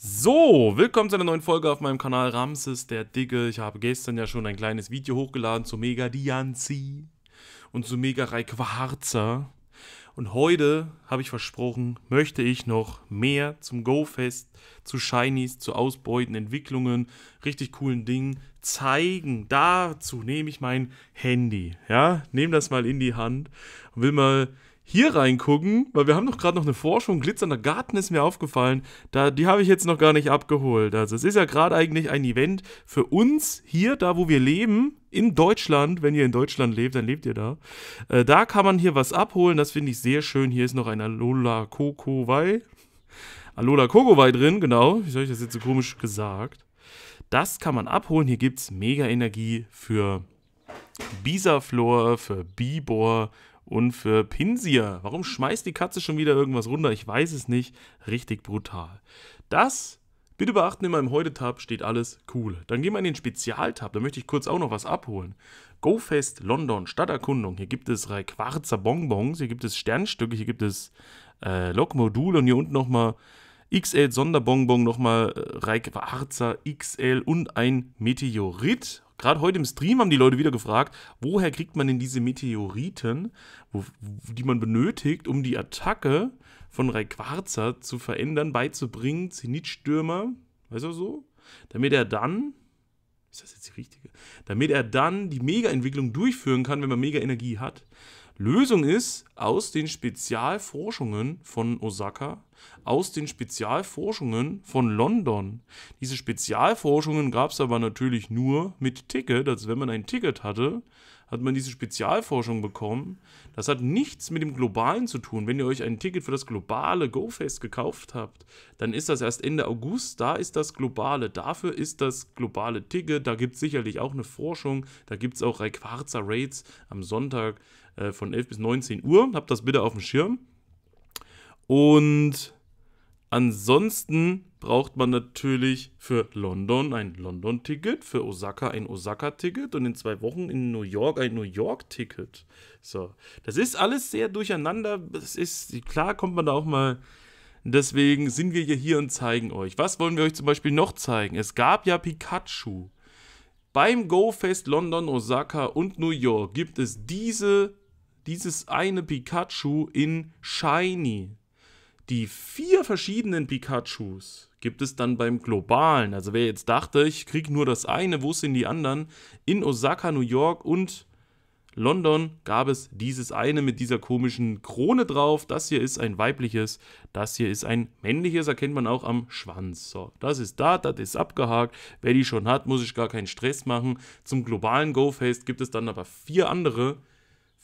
So, willkommen zu einer neuen Folge auf meinem Kanal Ramses der Digge. Ich habe gestern ja schon ein kleines Video hochgeladen zu Mega Dianzi und zu Mega Raikwarzer. Und heute habe ich versprochen, möchte ich noch mehr zum Go-Fest, zu Shinies, zu Ausbeuten, Entwicklungen, richtig coolen Dingen zeigen. Dazu nehme ich mein Handy, ja, nehme das mal in die Hand und will mal hier reingucken, weil wir haben doch gerade noch eine Forschung. Glitzernder Garten ist mir aufgefallen. Da, die habe ich jetzt noch gar nicht abgeholt. Also es ist ja gerade eigentlich ein Event für uns hier, da wo wir leben, in Deutschland. Wenn ihr in Deutschland lebt, dann lebt ihr da. Äh, da kann man hier was abholen. Das finde ich sehr schön. Hier ist noch ein Alola Kokowai. Alola Kokowai drin, genau. Wie soll ich das jetzt so komisch gesagt? Das kann man abholen. Hier gibt es mega Energie für Bisaflor, für Bibor, und für Pinsir. Warum schmeißt die Katze schon wieder irgendwas runter? Ich weiß es nicht. Richtig brutal. Das, bitte beachten, in meinem Heute-Tab steht alles cool. Dann gehen wir in den Spezial-Tab. da möchte ich kurz auch noch was abholen. GoFest London, Stadterkundung. Hier gibt es Quarzer Bonbons, hier gibt es Sternstücke, hier gibt es äh, Lokmodul und hier unten nochmal XL Sonderbonbon, nochmal äh, Reichwarzer XL und ein Meteorit gerade heute im Stream haben die Leute wieder gefragt, woher kriegt man denn diese Meteoriten, wo, die man benötigt, um die Attacke von Rayquaza zu verändern, beizubringen, Zenitstürmer, weißt du so? Damit er dann, ist das jetzt die richtige? Damit er dann die Mega-Entwicklung durchführen kann, wenn man Mega-Energie hat. Lösung ist, aus den Spezialforschungen von Osaka, aus den Spezialforschungen von London. Diese Spezialforschungen gab es aber natürlich nur mit Ticket, Also wenn man ein Ticket hatte, hat man diese Spezialforschung bekommen. Das hat nichts mit dem Globalen zu tun. Wenn ihr euch ein Ticket für das globale GoFest gekauft habt, dann ist das erst Ende August, da ist das Globale. Dafür ist das globale Ticket, da gibt es sicherlich auch eine Forschung, da gibt es auch Rayquarza Raids am Sonntag äh, von 11 bis 19 Uhr. Habt das bitte auf dem Schirm. Und ansonsten braucht man natürlich für London ein London-Ticket, für Osaka ein Osaka-Ticket und in zwei Wochen in New York ein New York-Ticket. So, das ist alles sehr durcheinander. Das ist klar, kommt man da auch mal. Deswegen sind wir hier und zeigen euch. Was wollen wir euch zum Beispiel noch zeigen? Es gab ja Pikachu. Beim GoFest London, Osaka und New York gibt es diese dieses eine Pikachu in Shiny. Die vier verschiedenen Pikachus gibt es dann beim globalen. Also wer jetzt dachte, ich kriege nur das eine, wo sind die anderen? In Osaka, New York und London gab es dieses eine mit dieser komischen Krone drauf. Das hier ist ein weibliches, das hier ist ein männliches, erkennt man auch am Schwanz. So, das ist da, das ist abgehakt. Wer die schon hat, muss ich gar keinen Stress machen. Zum globalen GoFest gibt es dann aber vier andere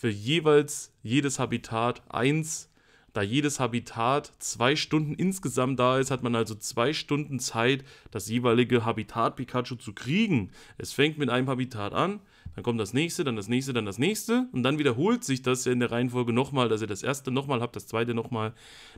für jeweils jedes Habitat eins. Da jedes Habitat zwei Stunden insgesamt da ist, hat man also zwei Stunden Zeit, das jeweilige Habitat Pikachu zu kriegen. Es fängt mit einem Habitat an, dann kommt das nächste, dann das nächste, dann das nächste. Und dann wiederholt sich das in der Reihenfolge nochmal, dass ihr das erste nochmal habt, das zweite nochmal.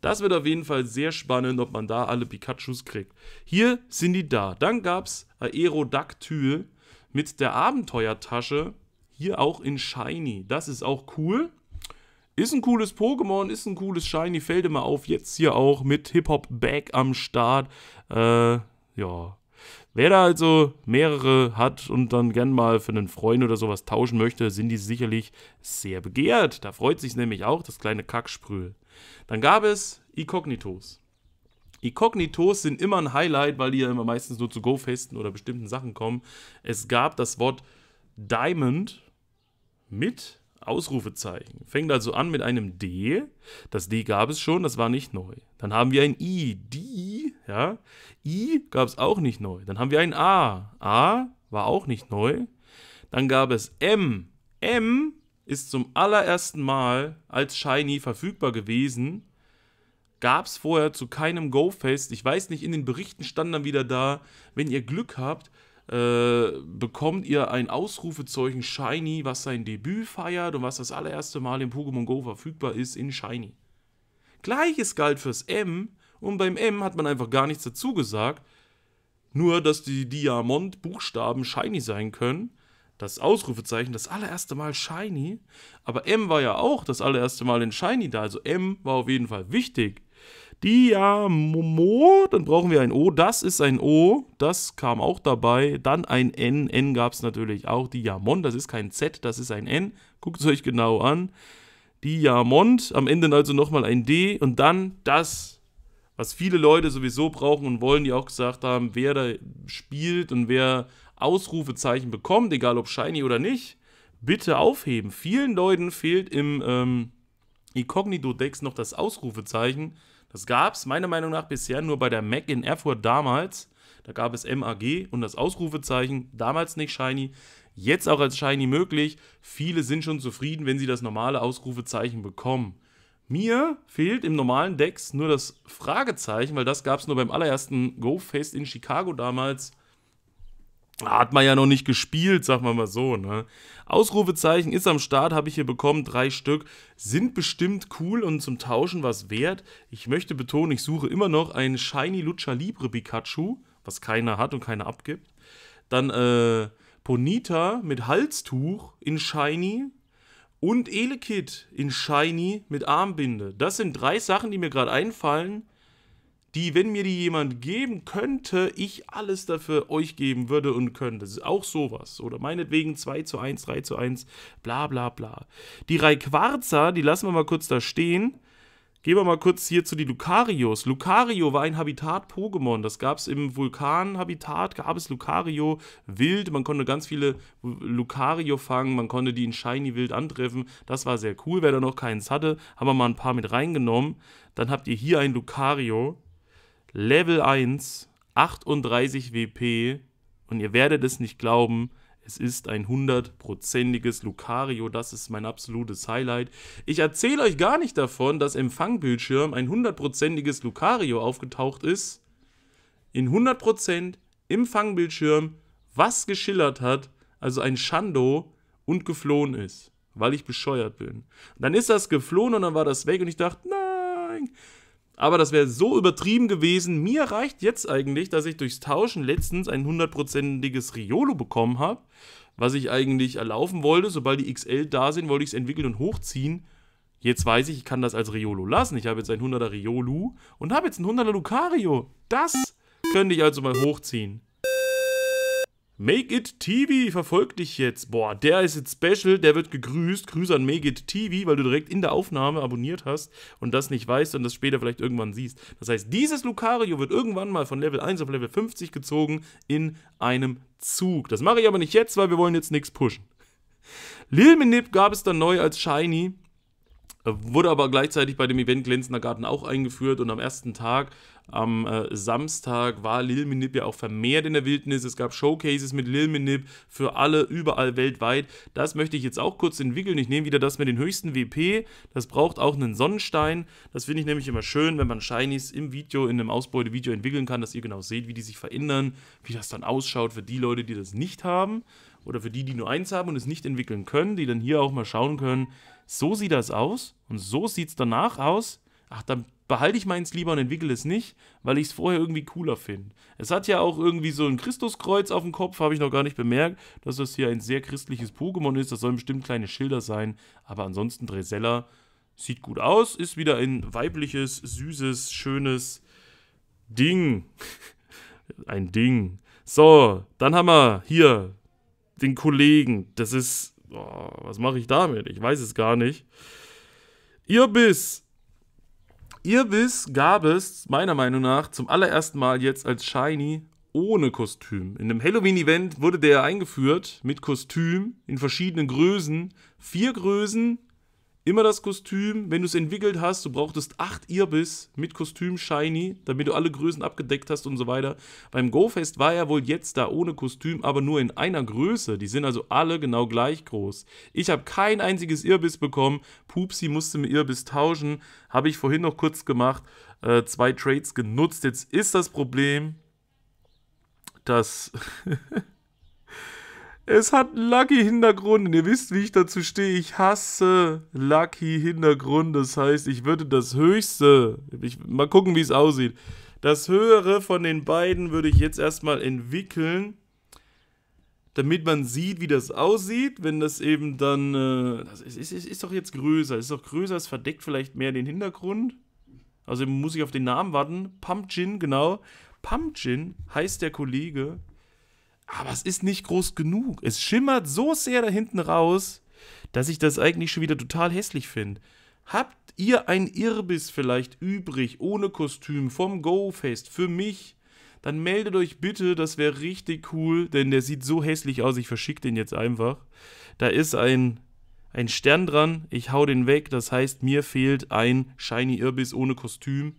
Das wird auf jeden Fall sehr spannend, ob man da alle Pikachus kriegt. Hier sind die da. Dann gab es Aerodactyl mit der Abenteuertasche. Hier auch in Shiny. Das ist auch cool. Ist ein cooles Pokémon, ist ein cooles Shiny, fällt immer auf. Jetzt hier auch mit Hip-Hop-Bag am Start. Äh, ja. Wer da also mehrere hat und dann gern mal für einen Freund oder sowas tauschen möchte, sind die sicherlich sehr begehrt. Da freut sich nämlich auch das kleine Kacksprühl. Dann gab es Ikognitos. Ikognitos sind immer ein Highlight, weil die ja immer meistens nur zu Go-Festen oder bestimmten Sachen kommen. Es gab das Wort Diamond mit Ausrufezeichen. Fängt also an mit einem D. Das D gab es schon, das war nicht neu. Dann haben wir ein I, die, ja. I gab es auch nicht neu. Dann haben wir ein A. A war auch nicht neu. Dann gab es M. M ist zum allerersten Mal als Shiny verfügbar gewesen. Gab es vorher zu keinem Go-Fest. Ich weiß nicht, in den Berichten stand dann wieder da, wenn ihr Glück habt, äh, bekommt ihr ein Ausrufezeichen Shiny, was sein Debüt feiert und was das allererste Mal in Pokémon Go verfügbar ist in Shiny. Gleiches galt fürs M und beim M hat man einfach gar nichts dazu gesagt, nur dass die Diamant-Buchstaben Shiny sein können das Ausrufezeichen, das allererste Mal Shiny. Aber M war ja auch das allererste Mal in Shiny da. Also M war auf jeden Fall wichtig. Diammo, dann brauchen wir ein O. Das ist ein O, das kam auch dabei. Dann ein N, N gab es natürlich auch. Diamond, das ist kein Z, das ist ein N. Guckt es euch genau an. Diamond, am Ende also nochmal ein D und dann das, was viele Leute sowieso brauchen und wollen, die auch gesagt haben, wer da spielt und wer Ausrufezeichen bekommt, egal ob shiny oder nicht, bitte aufheben. Vielen Leuten fehlt im ähm, Incognito-Dex noch das Ausrufezeichen das gab es meiner Meinung nach bisher nur bei der Mac in Erfurt damals. Da gab es MAG und das Ausrufezeichen, damals nicht Shiny, jetzt auch als Shiny möglich. Viele sind schon zufrieden, wenn sie das normale Ausrufezeichen bekommen. Mir fehlt im normalen Dex nur das Fragezeichen, weil das gab es nur beim allerersten Go-Fest in Chicago damals. Hat man ja noch nicht gespielt, sagen wir mal so. Ne? Ausrufezeichen ist am Start, habe ich hier bekommen, drei Stück. Sind bestimmt cool und zum Tauschen was wert. Ich möchte betonen, ich suche immer noch ein Shiny Lucha Libre Pikachu, was keiner hat und keiner abgibt. Dann äh, Ponita mit Halstuch in Shiny und Elekid in Shiny mit Armbinde. Das sind drei Sachen, die mir gerade einfallen die, wenn mir die jemand geben könnte, ich alles dafür euch geben würde und könnte. Das ist auch sowas. Oder meinetwegen 2 zu 1, 3 zu 1, bla bla bla. Die Rayquaza, die lassen wir mal kurz da stehen. Gehen wir mal kurz hier zu den Lucarios. Lucario war ein Habitat-Pokémon. Das gab es im Vulkan-Habitat, gab es Lucario wild. Man konnte ganz viele Lucario fangen, man konnte die in Shiny wild antreffen. Das war sehr cool. Wer da noch keins hatte, haben wir mal ein paar mit reingenommen. Dann habt ihr hier ein Lucario. Level 1, 38 WP und ihr werdet es nicht glauben, es ist ein hundertprozentiges Lucario, das ist mein absolutes Highlight. Ich erzähle euch gar nicht davon, dass im Fangbildschirm ein hundertprozentiges Lucario aufgetaucht ist. In 100% im Fangbildschirm, was geschillert hat, also ein Shando und geflohen ist, weil ich bescheuert bin. Und dann ist das geflohen und dann war das weg und ich dachte, nein, aber das wäre so übertrieben gewesen. Mir reicht jetzt eigentlich, dass ich durchs Tauschen letztens ein hundertprozentiges Riolo bekommen habe, was ich eigentlich erlaufen wollte. Sobald die XL da sind, wollte ich es entwickeln und hochziehen. Jetzt weiß ich, ich kann das als Riolo lassen. Ich habe jetzt ein 100er Riolu und habe jetzt ein 100er Lucario. Das könnte ich also mal hochziehen. Make It TV verfolgt dich jetzt. Boah, der ist jetzt special, der wird gegrüßt. Grüße an Make It TV, weil du direkt in der Aufnahme abonniert hast und das nicht weißt und das später vielleicht irgendwann siehst. Das heißt, dieses Lucario wird irgendwann mal von Level 1 auf Level 50 gezogen in einem Zug. Das mache ich aber nicht jetzt, weil wir wollen jetzt nichts pushen. Lil Minip gab es dann neu als Shiny äh, wurde aber gleichzeitig bei dem Event Glänzender Garten auch eingeführt und am ersten Tag, am äh, Samstag, war Lil Minip ja auch vermehrt in der Wildnis. Es gab Showcases mit Lil Minip für alle überall weltweit. Das möchte ich jetzt auch kurz entwickeln. Ich nehme wieder das mit den höchsten WP. Das braucht auch einen Sonnenstein. Das finde ich nämlich immer schön, wenn man Shinies im Video, in einem Ausbeutevideo entwickeln kann, dass ihr genau seht, wie die sich verändern, wie das dann ausschaut für die Leute, die das nicht haben oder für die, die nur eins haben und es nicht entwickeln können, die dann hier auch mal schauen können, so sieht das aus und so sieht es danach aus, ach, dann behalte ich meins lieber und entwickle es nicht, weil ich es vorher irgendwie cooler finde. Es hat ja auch irgendwie so ein Christuskreuz auf dem Kopf, habe ich noch gar nicht bemerkt, dass das hier ein sehr christliches Pokémon ist. Das sollen bestimmt kleine Schilder sein, aber ansonsten Dresella sieht gut aus, ist wieder ein weibliches, süßes, schönes Ding. ein Ding. So, dann haben wir hier den Kollegen. Das ist oh, was mache ich damit? Ich weiß es gar nicht. Irrbiss. Irrbiss gab es meiner Meinung nach zum allerersten Mal jetzt als Shiny ohne Kostüm. In einem Halloween-Event wurde der eingeführt mit Kostüm in verschiedenen Größen. Vier Größen, Immer das Kostüm, wenn du es entwickelt hast, du brauchtest 8 Irbis mit Kostüm Shiny, damit du alle Größen abgedeckt hast und so weiter. Beim GoFest war er wohl jetzt da ohne Kostüm, aber nur in einer Größe. Die sind also alle genau gleich groß. Ich habe kein einziges Irbis bekommen. Pupsi musste mir Irbis tauschen. Habe ich vorhin noch kurz gemacht. Äh, zwei Trades genutzt. Jetzt ist das Problem, dass. Es hat Lucky-Hintergrund. Ihr wisst, wie ich dazu stehe. Ich hasse Lucky-Hintergrund. Das heißt, ich würde das höchste, ich, mal gucken, wie es aussieht. Das höhere von den beiden würde ich jetzt erstmal entwickeln, damit man sieht, wie das aussieht. Wenn das eben dann, äh, das ist, ist, ist, ist doch jetzt größer. Ist doch größer, es verdeckt vielleicht mehr den Hintergrund. Also muss ich auf den Namen warten. Pumpkin, genau. Pumpkin heißt der Kollege. Aber es ist nicht groß genug. Es schimmert so sehr da hinten raus, dass ich das eigentlich schon wieder total hässlich finde. Habt ihr ein Irrbiss vielleicht übrig, ohne Kostüm, vom Go-Fest, für mich? Dann meldet euch bitte, das wäre richtig cool, denn der sieht so hässlich aus, ich verschicke den jetzt einfach. Da ist ein, ein Stern dran, ich hau den weg, das heißt, mir fehlt ein Shiny Irrbiss ohne Kostüm,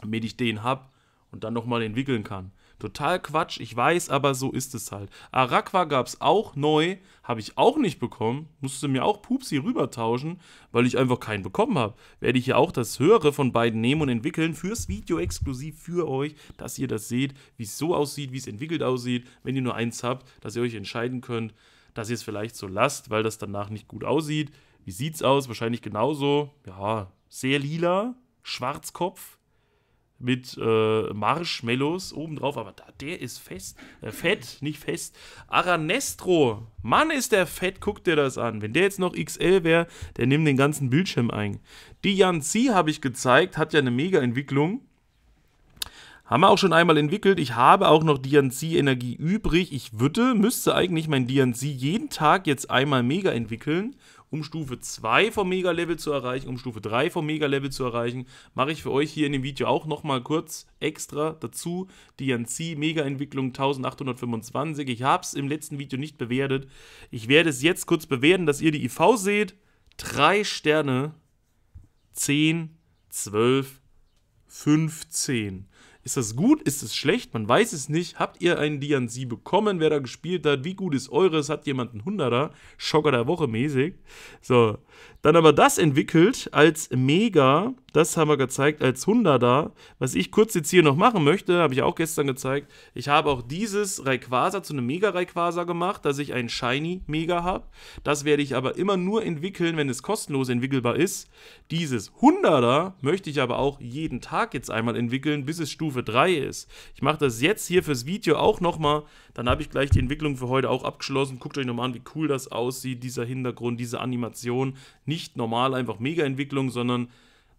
damit ich den hab und dann nochmal entwickeln kann. Total Quatsch, ich weiß, aber so ist es halt. Araqua gab es auch neu, habe ich auch nicht bekommen, musste mir auch Pupsi rübertauschen, weil ich einfach keinen bekommen habe. Werde ich ja auch das höhere von beiden nehmen und entwickeln fürs Video exklusiv für euch, dass ihr das seht, wie es so aussieht, wie es entwickelt aussieht, wenn ihr nur eins habt, dass ihr euch entscheiden könnt, dass ihr es vielleicht so lasst, weil das danach nicht gut aussieht. Wie sieht's aus? Wahrscheinlich genauso. Ja, sehr lila, Schwarzkopf, mit äh, Marshmallows obendrauf, aber da, der ist fest, äh, fett, nicht fest. Aranestro, Mann ist der fett, guck dir das an. Wenn der jetzt noch XL wäre, der nimmt den ganzen Bildschirm ein. Die Yanzi habe ich gezeigt, hat ja eine Mega-Entwicklung. Haben wir auch schon einmal entwickelt. Ich habe auch noch DNC-Energie übrig. Ich würde, müsste eigentlich mein DNC jeden Tag jetzt einmal mega entwickeln um Stufe 2 vom Mega-Level zu erreichen, um Stufe 3 vom Mega-Level zu erreichen, mache ich für euch hier in dem Video auch nochmal kurz extra dazu die Yanxi Mega-Entwicklung 1825. Ich habe es im letzten Video nicht bewertet. Ich werde es jetzt kurz bewerten, dass ihr die IV seht. 3 Sterne, 10, 12, 15. Ist das gut? Ist das schlecht? Man weiß es nicht. Habt ihr einen Dianzi bekommen, wer da gespielt hat? Wie gut ist eures? Hat jemand einen Hunderter? Schocker der Woche mäßig. So. Dann aber das entwickelt als Mega. Das haben wir gezeigt als Hunderter. Was ich kurz jetzt hier noch machen möchte, habe ich auch gestern gezeigt. Ich habe auch dieses Rayquaza zu einem Mega Rayquaza gemacht, dass ich ein Shiny Mega habe. Das werde ich aber immer nur entwickeln, wenn es kostenlos entwickelbar ist. Dieses Hunderter möchte ich aber auch jeden Tag jetzt einmal entwickeln, bis es Stufe Stufe 3 ist. Ich mache das jetzt hier fürs Video auch nochmal. Dann habe ich gleich die Entwicklung für heute auch abgeschlossen. Guckt euch nochmal an, wie cool das aussieht, dieser Hintergrund, diese Animation. Nicht normal, einfach Mega-Entwicklung, sondern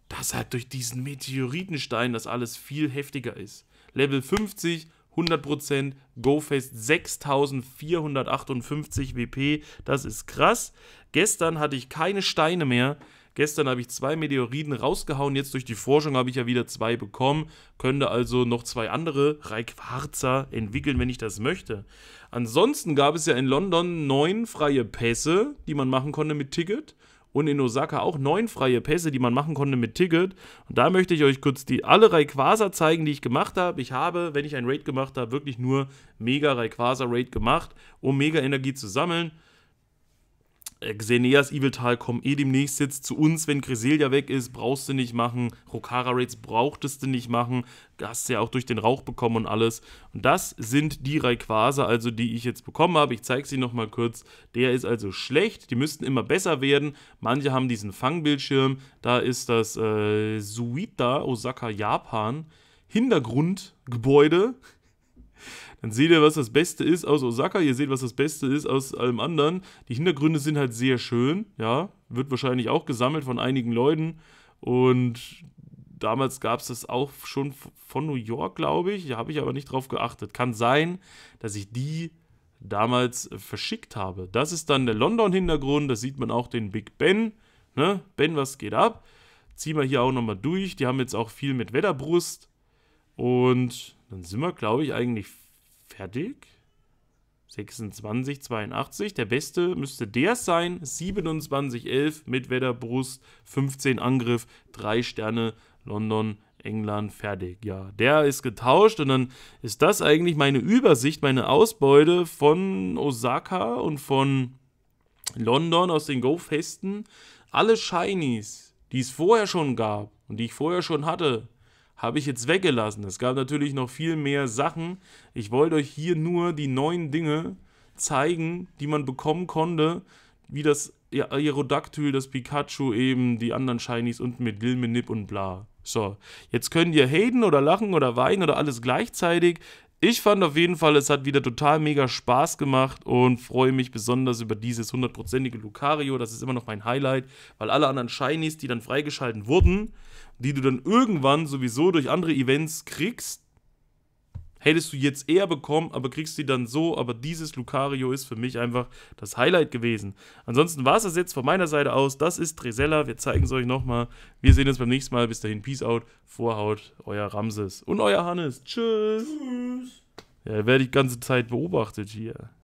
dass halt durch diesen Meteoritenstein das alles viel heftiger ist. Level 50, 100%, GoFest 6458 WP, das ist krass. Gestern hatte ich keine Steine mehr, Gestern habe ich zwei Meteoriten rausgehauen, jetzt durch die Forschung habe ich ja wieder zwei bekommen, könnte also noch zwei andere Raiquarza entwickeln, wenn ich das möchte. Ansonsten gab es ja in London neun freie Pässe, die man machen konnte mit Ticket und in Osaka auch neun freie Pässe, die man machen konnte mit Ticket. Und da möchte ich euch kurz die alle Rayquaza zeigen, die ich gemacht habe. Ich habe, wenn ich ein Raid gemacht habe, wirklich nur Mega Rayquaza Raid gemacht, um Mega Energie zu sammeln äh, Xenias Eviltal kommen eh demnächst jetzt zu uns, wenn Griselia weg ist, brauchst du nicht machen. Rokara Raids brauchtest du nicht machen. Hast du ja auch durch den Rauch bekommen und alles. Und das sind die Rayquaza, also die ich jetzt bekommen habe. Ich zeige sie nochmal kurz. Der ist also schlecht. Die müssten immer besser werden. Manche haben diesen Fangbildschirm. Da ist das äh, Suita Osaka Japan Hintergrundgebäude. Dann seht ihr, was das Beste ist aus Osaka. Ihr seht, was das Beste ist aus allem anderen. Die Hintergründe sind halt sehr schön. Ja, wird wahrscheinlich auch gesammelt von einigen Leuten. Und damals gab es das auch schon von New York, glaube ich. Da habe ich aber nicht drauf geachtet. Kann sein, dass ich die damals äh, verschickt habe. Das ist dann der London-Hintergrund. Da sieht man auch den Big Ben. Ne? Ben, was geht ab? Ziehen wir hier auch nochmal durch. Die haben jetzt auch viel mit Wetterbrust. Und dann sind wir, glaube ich, eigentlich fertig. 26, 82. Der beste müsste der sein. 27, 11 mit Wetterbrust, 15 Angriff, 3 Sterne, London, England, fertig. Ja, der ist getauscht und dann ist das eigentlich meine Übersicht, meine Ausbeute von Osaka und von London aus den Go-Festen. Alle Shinies, die es vorher schon gab und die ich vorher schon hatte, habe ich jetzt weggelassen. Es gab natürlich noch viel mehr Sachen. Ich wollte euch hier nur die neuen Dinge zeigen, die man bekommen konnte, wie das Aerodactyl, das Pikachu eben, die anderen Shinies und mit Lil Menip und bla. So, jetzt könnt ihr haten oder lachen oder weinen oder alles gleichzeitig. Ich fand auf jeden Fall, es hat wieder total mega Spaß gemacht und freue mich besonders über dieses hundertprozentige Lucario. Das ist immer noch mein Highlight, weil alle anderen Shinies, die dann freigeschalten wurden, die du dann irgendwann sowieso durch andere Events kriegst, hättest du jetzt eher bekommen, aber kriegst die dann so. Aber dieses Lucario ist für mich einfach das Highlight gewesen. Ansonsten war es das jetzt von meiner Seite aus. Das ist Dresella. Wir zeigen es euch nochmal. Wir sehen uns beim nächsten Mal. Bis dahin, Peace out. Vorhaut, euer Ramses und euer Hannes. Tschüss. Tschüss. Ja, werde ich die ganze Zeit beobachtet hier.